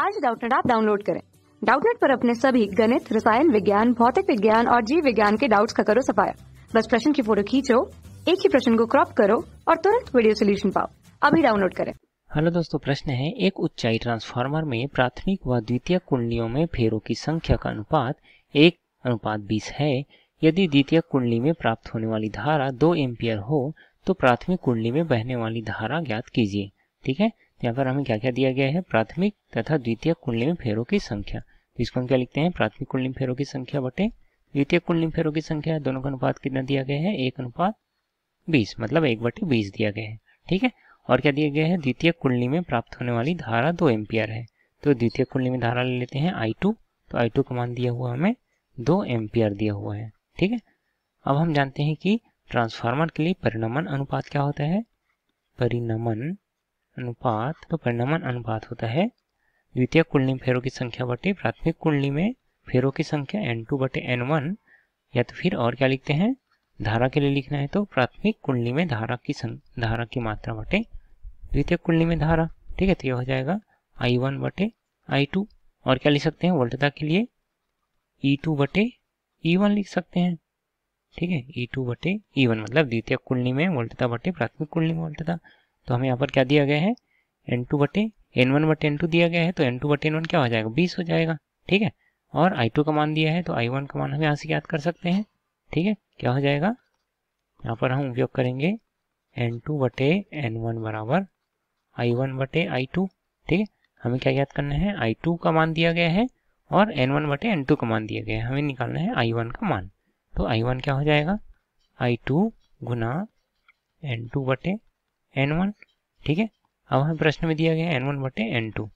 आज डाउटनेट आप डाउनलोड करें डाउटनेट पर अपने सभी गणित रसायन विज्ञान भौतिक विज्ञान और जीव विज्ञान के डाउट्स का करो सफाया बस प्रश्न की फोटो खींचो एक ही प्रश्न को क्रॉप करो और तुरंत वीडियो सोल्यूशन पाओ अभी डाउनलोड करें हेलो दोस्तों प्रश्न है एक उच्चाई ट्रांसफार्मर में प्राथमिक व द्वितीय कुंडलियों में फेरों की संख्या का अनुपात एक अनुपात बीस है यदि द्वितीय कुंडली में प्राप्त होने वाली धारा दो एम्पियर हो तो प्राथमिक कुंडली में बहने वाली धारा ज्ञात कीजिए ठीक है यहाँ पर हमें क्या क्या दिया गया है प्राथमिक तथा द्वितीय कुंडली में फेरों की संख्या तो इसको हम क्या लिखते हैं प्राथमिक कुंडली फेरों की संख्या बटे द्वितीय कुंडली फेरों की संख्या दोनों का अनुपात कितना दिया गया है एक अनुपात बीस मतलब एक बटे बीस दिया गया है ठीक है और क्या दिया गया है द्वितीय कुंडली में प्राप्त होने वाली धारा दो एम्पियर है तो द्वितीय कुंडली में धारा ले लेते हैं आई टू तो आई टू का मान दिया हुआ हमें दो एम्पियर दिया हुआ है ठीक है अब हम जानते हैं कि ट्रांसफार्मर के लिए परिणमन अनुपात क्या होता है परिणमन अनुपात तो परिणामन अनुपात होता है द्वितीय कुंडली में फेरों की संख्या बटे प्राथमिक कुंडली में फेरों की संख्या एन टू बटे एन वन या तो फिर और क्या लिखते हैं धारा के लिए लिखना है तो प्राथमिक कुंडली में धारा की सं, धारा की मात्रा बटे द्वितीय कुंडली में धारा ठीक है तो यह हो जाएगा आई वन बटे आई टू और क्या लिख सकते हैं वोल्टता के लिए ई टू बटे ई वन लिख सकते हैं ठीक है ई टू बटे ई वन मतलब द्वितीय कुंडली में वोल्टता बटे प्राथमिक कुंडली में वोल्टता तो हमें यहाँ पर क्या दिया गया है एन टू बटे एन वन बटे एन टू दिया गया है तो एन टू बटे एन वन क्या हो जाएगा बीस हो जाएगा ठीक है और आई टू का मान दिया है तो आई वन का मान हम यहाँ से याद कर सकते हैं ठीक है क्या हो जाएगा यहाँ पर हम उपयोग करेंगे एन टू बटे एन वन बराबर आई वन बटे आई टू ठीक है हमें क्या याद करना है आई टू का मान दिया गया है और एन वन बटे एन टू का मान दिया गया है हमें निकालना है आई वन का मान तो आई वन क्या हो जाएगा आई टू गुना एन टू बटे एन वन ठीक है अब हमें प्रश्न में दिया गया है एन वन बटे एन टू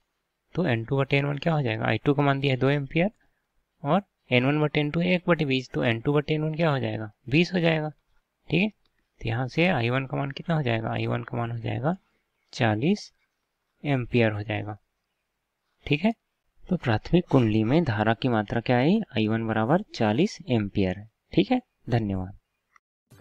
तो एन टू बटे एन वन क्या हो जाएगा आई टू का मान दिया है दो एम्पियर और एन वन बटे एन टू एक बटे बीस तो एन टू बटे एन वन क्या हो जाएगा बीस हो जाएगा ठीक है तो यहाँ से आई वन का मान कितना हो जाएगा आई वन का मान हो जाएगा चालीस एम्पियर हो जाएगा ठीक है तो प्राथमिक कुंडली में धारा की मात्रा क्या आई आई वन बराबर चालीस एम्पियर है ठीक है धन्यवाद